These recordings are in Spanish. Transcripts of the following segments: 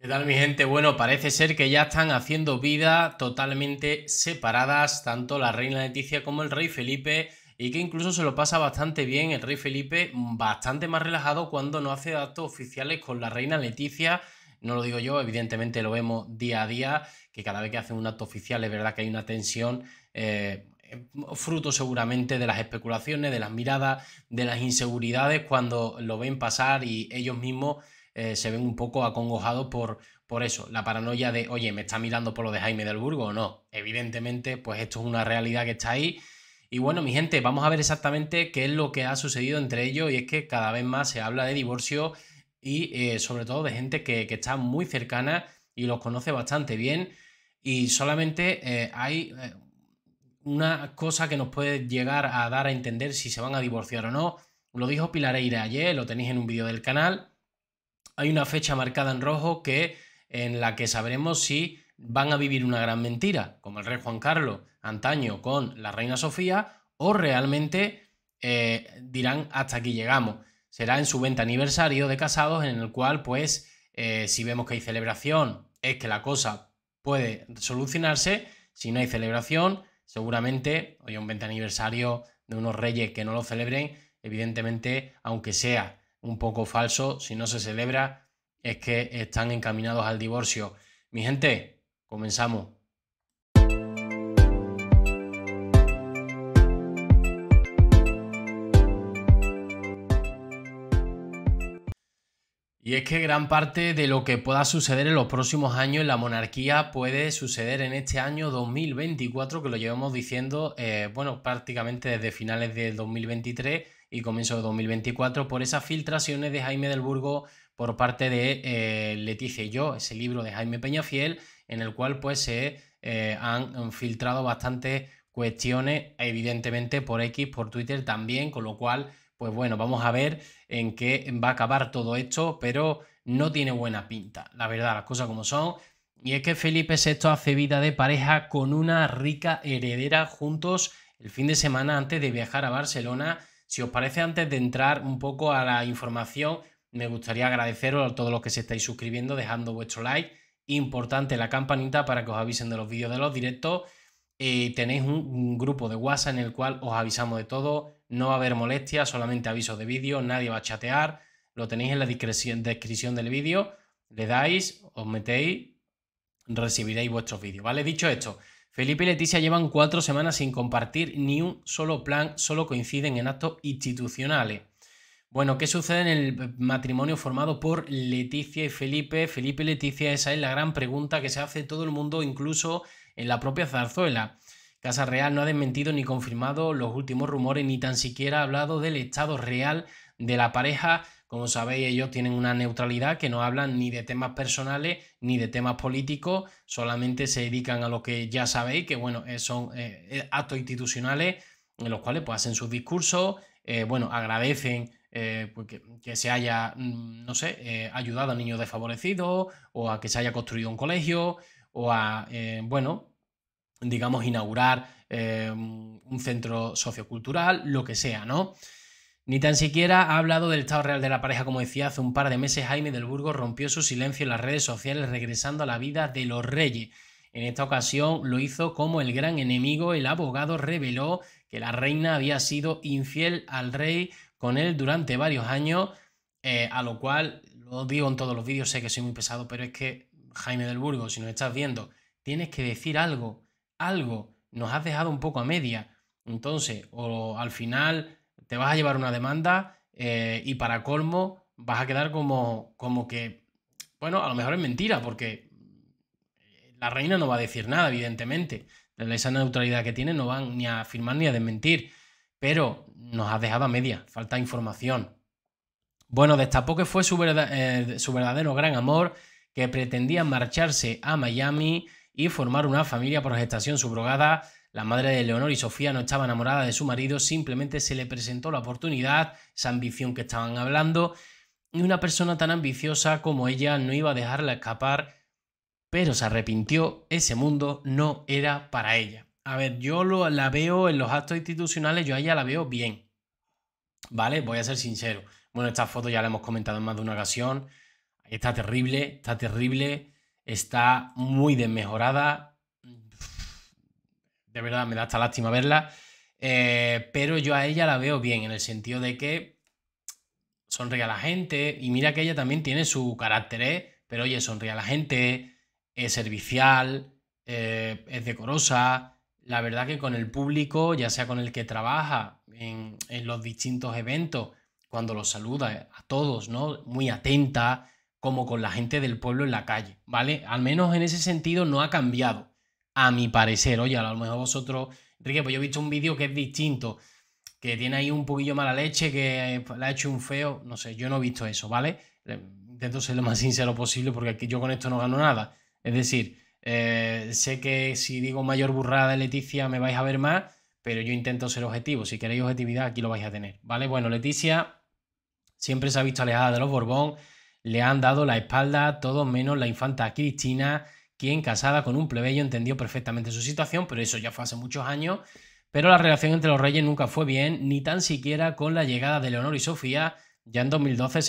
¿Qué tal mi gente? Bueno, parece ser que ya están haciendo vida totalmente separadas, tanto la reina Leticia como el rey Felipe, y que incluso se lo pasa bastante bien el rey Felipe, mm, bastante más relajado cuando no hace actos oficiales con la reina Leticia. No lo digo yo, evidentemente lo vemos día a día, que cada vez que hacen un acto oficial es verdad que hay una tensión. Eh, fruto seguramente de las especulaciones, de las miradas, de las inseguridades cuando lo ven pasar y ellos mismos eh, se ven un poco acongojados por, por eso, la paranoia de, oye, ¿me está mirando por lo de Jaime del Burgo o no? Evidentemente, pues esto es una realidad que está ahí. Y bueno, mi gente, vamos a ver exactamente qué es lo que ha sucedido entre ellos y es que cada vez más se habla de divorcio y eh, sobre todo de gente que, está muy cercana y los conoce bastante bien y solamente eh, hay una cosa que nos puede llegar a dar a entender si se van a divorciar o no. Lo dijo Pilareira ayer, lo tenéis en un vídeo del canal hay una fecha marcada en rojo que en la que sabremos si van a vivir una gran mentira, como el rey Juan Carlos antaño con la reina Sofía, o realmente eh, dirán hasta aquí llegamos. Será en su 20 aniversario de casados en el cual pues eh, si vemos que hay celebración es que la cosa puede solucionarse, si no hay celebración seguramente hoy un 20 aniversario de unos reyes que no lo celebren, evidentemente aunque sea un poco falso. Si no se celebra, es que están encaminados al divorcio. Mi gente, comenzamos. Y es que gran parte de lo que pueda suceder en los próximos años en la monarquía puede suceder en este año 2024, que lo llevamos diciendo, eh, bueno, prácticamente desde finales del 2023 y comienzo de 2024 por esas filtraciones de Jaime del Burgo por parte de eh, Leticia y yo, ese libro de Jaime Peñafiel, en el cual pues se eh, han filtrado bastantes cuestiones, evidentemente por X, por Twitter también, con lo cual, pues bueno, vamos a ver en qué va a acabar todo esto, pero no tiene buena pinta, la verdad, las cosas como son. Y es que Felipe VI hace vida de pareja con una rica heredera juntos el fin de semana antes de viajar a Barcelona si os parece, antes de entrar un poco a la información, me gustaría agradeceros a todos los que se estáis suscribiendo, dejando vuestro like. Importante la campanita para que os avisen de los vídeos de los directos. Eh, tenéis un, grupo de WhatsApp en el cual os avisamos de todo. No va a haber molestias, solamente avisos de vídeo, nadie va a chatear. Lo tenéis en la descripción del vídeo. Le dais, os metéis, recibiréis vuestros vídeos. ¿Vale? Dicho esto, Felipe y Leticia llevan cuatro semanas sin compartir ni un solo plan, solo coinciden en actos institucionales. Bueno, ¿qué sucede en el matrimonio formado por Leticia y Felipe? Felipe y Leticia, esa es la gran pregunta que se hace todo el mundo, incluso en la propia zarzuela. Casa Real no ha desmentido ni confirmado los últimos rumores, ni tan siquiera ha hablado del estado real de la pareja como sabéis, ellos tienen una neutralidad que no hablan ni de temas personales ni de temas políticos, solamente se dedican a lo que ya sabéis, que bueno, eh, son eh, eh, actos institucionales en los cuales pues, hacen sus discursos, bueno, agradecen pues, que, se haya, mm, no sé, ayudado a niños desfavorecidos o a que se haya construido un colegio o a, bueno, digamos, inaugurar un centro sociocultural, lo que sea, ¿no? Ni tan siquiera ha hablado del estado real de la pareja, como decía hace un par de meses, Jaime del Burgo rompió su silencio en las redes sociales regresando a la vida de los reyes. En esta ocasión lo hizo como el gran enemigo, el abogado reveló que la reina había sido infiel al rey con él durante varios años, eh, a lo cual, lo digo en todos los vídeos, sé que soy muy pesado, pero es que Jaime del Burgo, si nos estás viendo, tienes que decir algo, algo, nos has dejado un poco a media. Entonces, o al final te vas a llevar una demanda eh, y para colmo vas a quedar como, como que, bueno, a lo mejor es mentira, porque la reina no va a decir nada, evidentemente. esa neutralidad que tiene no van ni a afirmar ni a desmentir, pero nos ha dejado a media, falta información. Bueno, destapó que fue su, eh, su verdadero gran amor, que pretendía marcharse a Miami y formar una familia por gestación subrogada la madre de Leonor y Sofía no estaba enamorada de su marido, simplemente se le presentó la oportunidad, esa ambición que estaban hablando, y una persona tan ambiciosa como ella no iba a dejarla escapar, pero se arrepintió, ese mundo no era para ella. A ver, yo lo, la veo en los actos institucionales, yo a ella la veo bien. ¿Vale? Voy a ser sincero. Bueno, esta foto ya la hemos comentado en más de una ocasión. Está terrible, está terrible, está muy desmejorada, de verdad me da hasta lástima verla, eh, pero yo a ella la veo bien en el sentido de que sonríe a la gente y mira que ella también tiene su carácter, ¿eh? pero oye, sonríe a la gente, es servicial, eh, es decorosa. La verdad que con el público, ya sea con el que trabaja en, en los distintos eventos, cuando los saluda a todos, ¿no? Muy atenta, como con la gente del pueblo en la calle, ¿vale? Al menos en ese sentido no ha cambiado a mi parecer. Oye, a lo mejor vosotros, Enrique, pues yo he visto un vídeo que es distinto, que tiene ahí un poquillo mala leche, que eh, le ha hecho un feo, no sé, yo no he visto eso, ¿vale? Eh, intento ser lo más sincero posible porque aquí yo con esto no gano nada. Es decir, eh, sé que si digo mayor burrada de Leticia me vais a ver más, pero yo intento ser objetivo. Si queréis objetividad, aquí lo vais a tener, ¿vale? Bueno, Leticia siempre se ha visto alejada de los Borbón, le han dado la espalda todos menos la infanta Cristina, quien casada con un plebeyo entendió perfectamente su situación, pero eso ya fue hace muchos años, pero la relación entre los reyes nunca fue bien, ni tan siquiera con la llegada de Leonor y Sofía. Ya en 2012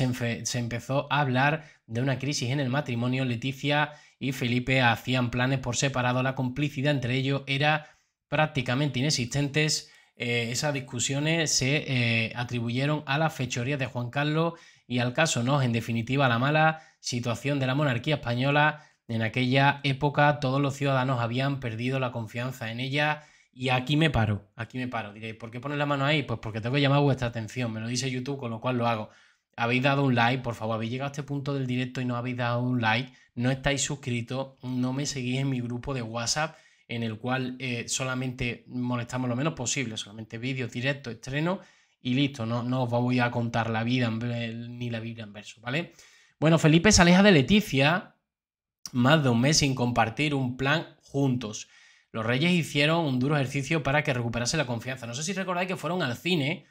se, empezó a hablar de una crisis en el matrimonio. Leticia y Felipe hacían planes por separado, la complicidad entre ellos era prácticamente inexistente. Eh, esas discusiones se eh, atribuyeron a la fechoría de Juan Carlos y al caso no, en definitiva, a la mala situación de la monarquía española en aquella época todos los ciudadanos habían perdido la confianza en ella y aquí me paro, aquí me paro. Diréis, ¿por qué pones la mano ahí? Pues porque tengo que llamar vuestra atención, me lo dice YouTube, con lo cual lo hago. Habéis dado un like, por favor, habéis llegado a este punto del directo y no habéis dado un like, no estáis suscritos, no me seguís en mi grupo de WhatsApp en el cual eh, solamente molestamos lo menos posible, solamente vídeos, directos, estreno y listo, no, os voy a contar la vida ni la vida en verso, ¿vale? Bueno, Felipe se aleja de Leticia, más de un mes sin compartir un plan juntos. Los Reyes hicieron un duro ejercicio para que recuperase la confianza. No sé si recordáis que fueron al cine.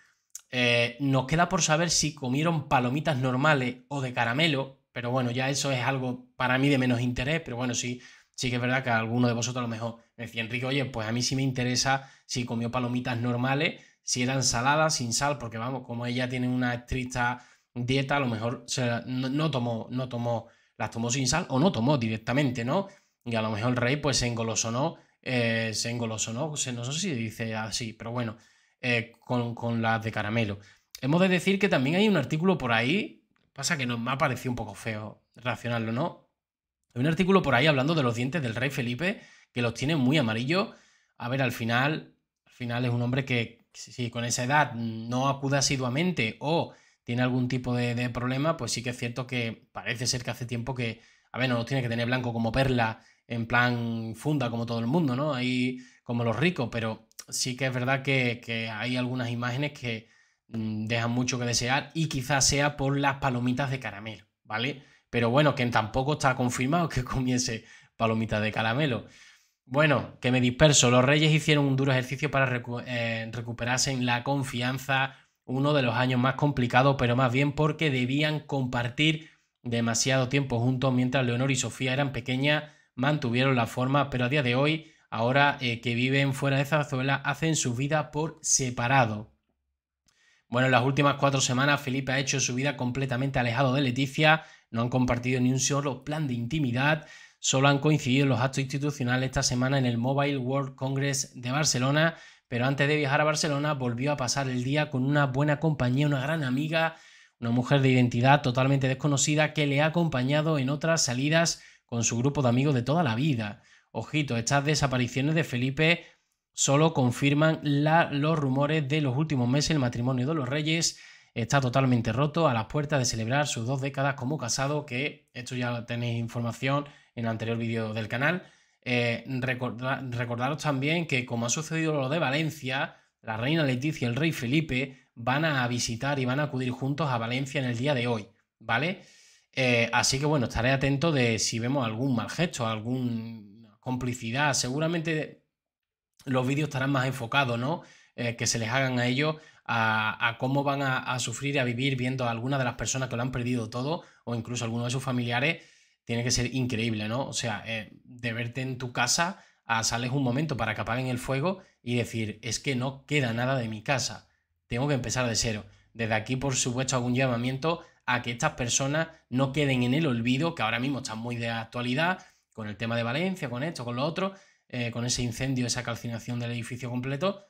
Eh, nos queda por saber si comieron palomitas normales o de caramelo, pero bueno, ya eso es algo para mí de menos interés, pero bueno, sí, sí que es verdad que alguno de vosotros a lo mejor me decía, Enrique, oye, pues a mí sí me interesa si comió palomitas normales, si eran saladas, sin sal, porque vamos, como ella tiene una estricta dieta, a lo mejor no tomó, no tomó las tomó sin sal o no tomó directamente, ¿no? Y a lo mejor el rey pues se engolosonó, eh, se engolosonó, no sé si dice así, pero bueno, eh, con, las de caramelo. Hemos de decir que también hay un artículo por ahí, pasa que no me ha parecido un poco feo racionarlo, ¿no? Hay un artículo por ahí hablando de los dientes del rey Felipe, que los tiene muy amarillo A ver, al final, al final es un hombre que si con esa edad no acude asiduamente o tiene algún tipo de, problema, pues sí que es cierto que parece ser que hace tiempo que, a ver, no lo tiene que tener blanco como perla, en plan funda como todo el mundo, ¿no? Ahí como los ricos, pero sí que es verdad que, hay algunas imágenes que mm, dejan mucho que desear y quizás sea por las palomitas de caramelo, ¿vale? Pero bueno, que tampoco está confirmado que comiese palomitas de caramelo. Bueno, que me disperso. Los reyes hicieron un duro ejercicio para eh, recuperarse en la confianza uno de los años más complicados, pero más bien porque debían compartir demasiado tiempo juntos mientras Leonor y Sofía eran pequeñas, mantuvieron la forma, pero a día de hoy, ahora eh, que viven fuera de Zarzuela, hacen su vida por separado. Bueno, en las últimas cuatro semanas Felipe ha hecho su vida completamente alejado de Leticia, no han compartido ni un solo plan de intimidad, solo han coincidido los actos institucionales esta semana en el Mobile World Congress de Barcelona, pero antes de viajar a Barcelona volvió a pasar el día con una buena compañía, una gran amiga, una mujer de identidad totalmente desconocida que le ha acompañado en otras salidas con su grupo de amigos de toda la vida. Ojito, estas desapariciones de Felipe solo confirman los rumores de los últimos meses. El matrimonio de los reyes está totalmente roto a las puertas de celebrar sus dos décadas como casado, que esto ya tenéis información en el anterior vídeo del canal. Eh, recordaros también que como ha sucedido lo de Valencia, la reina Leticia y el rey Felipe van a visitar y van a acudir juntos a Valencia en el día de hoy, ¿vale? Eh, así que bueno, estaré atento de si vemos algún mal gesto, alguna complicidad. Seguramente los vídeos estarán más enfocados, ¿no? Eh, que se les hagan a ellos a, cómo van a, sufrir y a vivir viendo a alguna de las personas que lo han perdido todo o incluso a alguno de sus familiares tiene que ser increíble, ¿no? O sea, eh, de verte en tu casa a sales un momento para que apaguen el fuego y decir, es que no queda nada de mi casa, tengo que empezar de cero. Desde aquí, por supuesto, algún llamamiento a que estas personas no queden en el olvido, que ahora mismo están muy de actualidad, con el tema de Valencia, con esto, con lo otro, eh, con ese incendio, esa calcinación del edificio completo,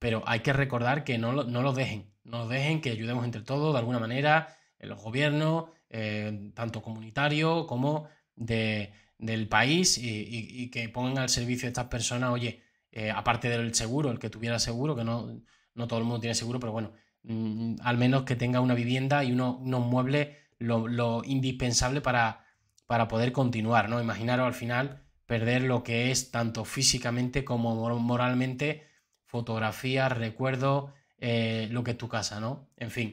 pero hay que recordar que no, no los dejen, no los dejen, que ayudemos entre todos de alguna manera, en los gobiernos, eh, tanto comunitario como del país, y, que pongan al servicio de estas personas, oye, eh, aparte del seguro, el que tuviera seguro, que no, no todo el mundo tiene seguro, pero bueno, mm, al menos que tenga una vivienda y uno, unos muebles lo, indispensable para, para poder continuar, ¿no? Imaginaros al final perder lo que es tanto físicamente como moralmente fotografías, recuerdos, eh, lo que es tu casa, ¿no? En fin.